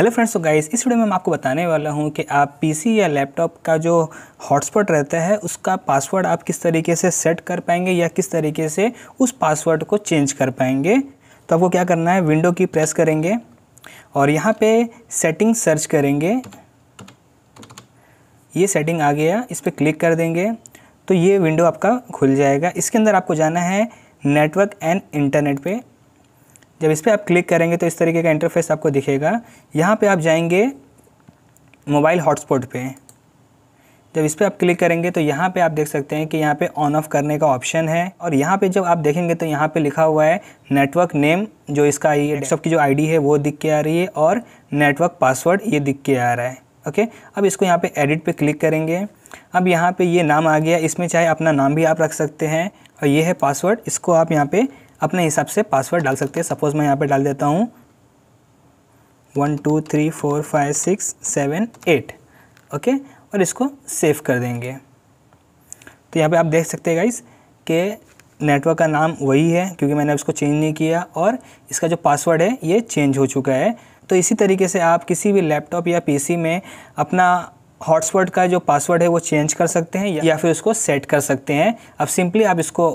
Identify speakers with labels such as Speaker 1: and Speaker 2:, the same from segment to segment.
Speaker 1: hello friends तो guys इस video में मैं आपको बताने वाला हूँ कि आप पीसी या लैपटॉप का जो हॉटस्पॉट रहता है उसका पासवर्ड आप किस तरीके से सेट कर पाएंगे या किस तरीके से उस पासवर्ड को चेंज कर पाएंगे तो आपको क्या करना है विंडो की प्रेस करेंगे और यहाँ पे सेटिंग सर्च करेंगे ये सेटिंग आ गया इस पर क्लिक कर देंगे तो ये विंडो आपका खुल जाएगा इसके अंदर आपको जाना है नेटवर्क एंड इंटरनेट पे जब इस पर आप क्लिक करेंगे तो इस तरीके का इंटरफेस आपको दिखेगा यहाँ पे आप जाएंगे मोबाइल हॉटस्पॉट पे जब इस पर आप क्लिक करेंगे तो यहाँ पे आप देख सकते हैं कि यहाँ पे ऑन ऑफ करने का ऑप्शन है और यहाँ पे जब आप देखेंगे तो यहाँ पे लिखा हुआ है नेटवर्क नेम जो इसका ये डेस्कटॉप की जो आईडी है वो दिख के आ रही है और नेटवर्क पासवर्ड ये दिख के आ रहा है ओके अब इसको यहाँ पे एडिट पे क्लिक करेंगे अब यहाँ पर ये नाम आ गया इसमें चाहे अपना नाम भी आप रख सकते हैं और ये है पासवर्ड इसको आप यहाँ पर अपने हिसाब से पासवर्ड डाल सकते हैं सपोज़ मैं यहाँ पे डाल देता हूँ one two three four five six seven eight okay और इसको सेव कर देंगे तो यहाँ पे आप देख सकते हैं गाइस के नेटवर्क का नाम वही है क्योंकि मैंने उसको चेंज नहीं किया और इसका जो पासवर्ड है ये चेंज हो चुका है तो इसी तरीके से आप किसी भी लैपटॉप या पीसी में अपना हॉटस्पॉट का जो पासवर्ड है वो चेंज कर सकते हैं या फिर उसको सेट कर सकते हैं अब सिंपली आप इसको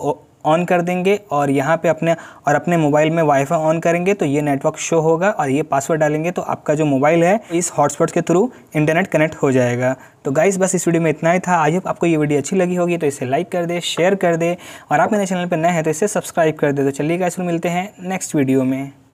Speaker 1: ऑन कर देंगे और यहाँ पे अपने और अपने मोबाइल में वाईफाई ऑन करेंगे तो ये नेटवर्क शो होगा और ये पासवर्ड डालेंगे तो आपका जो मोबाइल है इस हॉटस्पॉट के थ्रू इंटरनेट कनेक्ट हो जाएगा तो गाइस बस इस वीडियो में इतना ही था आई होप आपको ये वीडियो अच्छी लगी होगी तो इसे लाइक कर दे शेयर कर दे और आप मेरे चैनल पर नए हैं तो इसे सब्सक्राइब कर दे तो चलिए गाइस फिर मिलते हैं नेक्स्ट वीडियो में